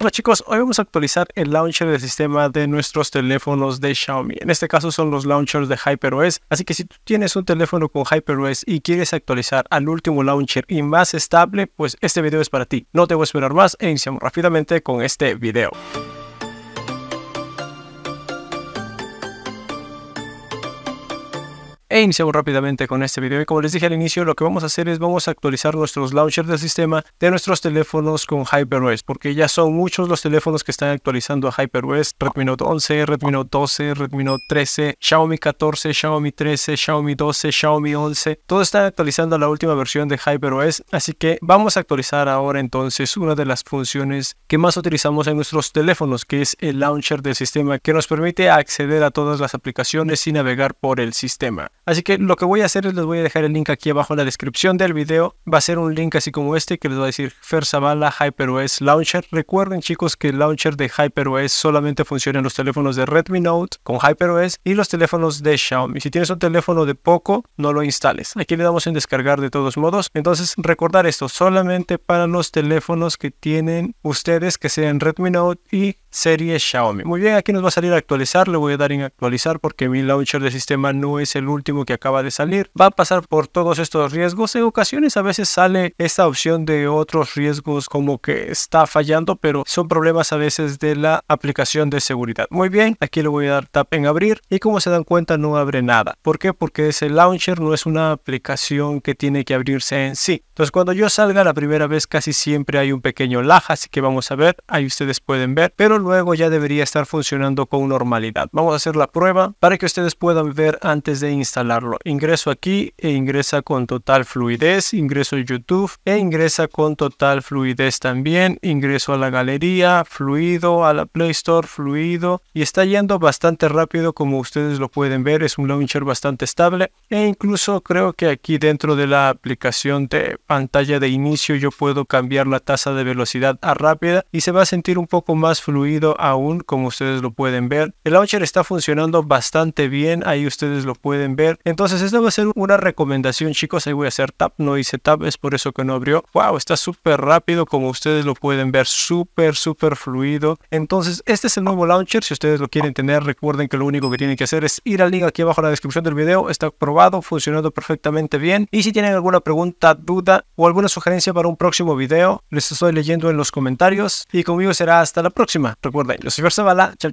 Hola chicos, hoy vamos a actualizar el launcher del sistema de nuestros teléfonos de Xiaomi. En este caso son los launchers de HyperOS, así que si tú tienes un teléfono con HyperOS y quieres actualizar al último launcher y más estable, pues este video es para ti. No te voy a esperar más e iniciamos rápidamente con este video. E iniciamos rápidamente con este video y como les dije al inicio lo que vamos a hacer es vamos a actualizar nuestros launchers del sistema de nuestros teléfonos con HyperOS porque ya son muchos los teléfonos que están actualizando a HyperOS Redmi Note 11, Redmi Note 12, Redmi Note 13, Xiaomi 14, Xiaomi 13, Xiaomi 12, Xiaomi 11 todos están actualizando la última versión de HyperOS así que vamos a actualizar ahora entonces una de las funciones que más utilizamos en nuestros teléfonos que es el launcher del sistema que nos permite acceder a todas las aplicaciones y navegar por el sistema Así que lo que voy a hacer es les voy a dejar el link aquí abajo en la descripción del video. Va a ser un link así como este que les va a decir Fersamala HyperOS Launcher. Recuerden chicos que el launcher de HyperOS solamente funciona en los teléfonos de Redmi Note con HyperOS y los teléfonos de Xiaomi. Si tienes un teléfono de Poco, no lo instales. Aquí le damos en descargar de todos modos. Entonces recordar esto, solamente para los teléfonos que tienen ustedes que sean Redmi Note y serie Xiaomi. Muy bien, aquí nos va a salir a actualizar. Le voy a dar en actualizar porque mi launcher de sistema no es el último que acaba de salir, va a pasar por todos estos riesgos. En ocasiones a veces sale esta opción de otros riesgos como que está fallando, pero son problemas a veces de la aplicación de seguridad. Muy bien, aquí le voy a dar tap en abrir y como se dan cuenta no abre nada. ¿Por qué? Porque ese launcher no es una aplicación que tiene que abrirse en sí. Entonces cuando yo salga la primera vez casi siempre hay un pequeño lag, así que vamos a ver, ahí ustedes pueden ver, pero luego ya debería estar funcionando con normalidad. Vamos a hacer la prueba para que ustedes puedan ver antes de instalar Ingreso aquí e ingresa con total fluidez, ingreso a YouTube e ingresa con total fluidez también, ingreso a la galería, fluido, a la Play Store, fluido y está yendo bastante rápido como ustedes lo pueden ver, es un launcher bastante estable e incluso creo que aquí dentro de la aplicación de pantalla de inicio yo puedo cambiar la tasa de velocidad a rápida y se va a sentir un poco más fluido aún como ustedes lo pueden ver. El launcher está funcionando bastante bien, ahí ustedes lo pueden ver entonces, esta va a ser una recomendación, chicos. Ahí voy a hacer tap. No hice tap, es por eso que no abrió. Wow, está súper rápido, como ustedes lo pueden ver, súper, súper fluido. Entonces, este es el nuevo launcher. Si ustedes lo quieren tener, recuerden que lo único que tienen que hacer es ir al link aquí abajo en la descripción del video. Está probado, funcionando perfectamente bien. Y si tienen alguna pregunta, duda o alguna sugerencia para un próximo video, les estoy leyendo en los comentarios. Y conmigo será hasta la próxima. Recuerden, los soy la Chao, chao.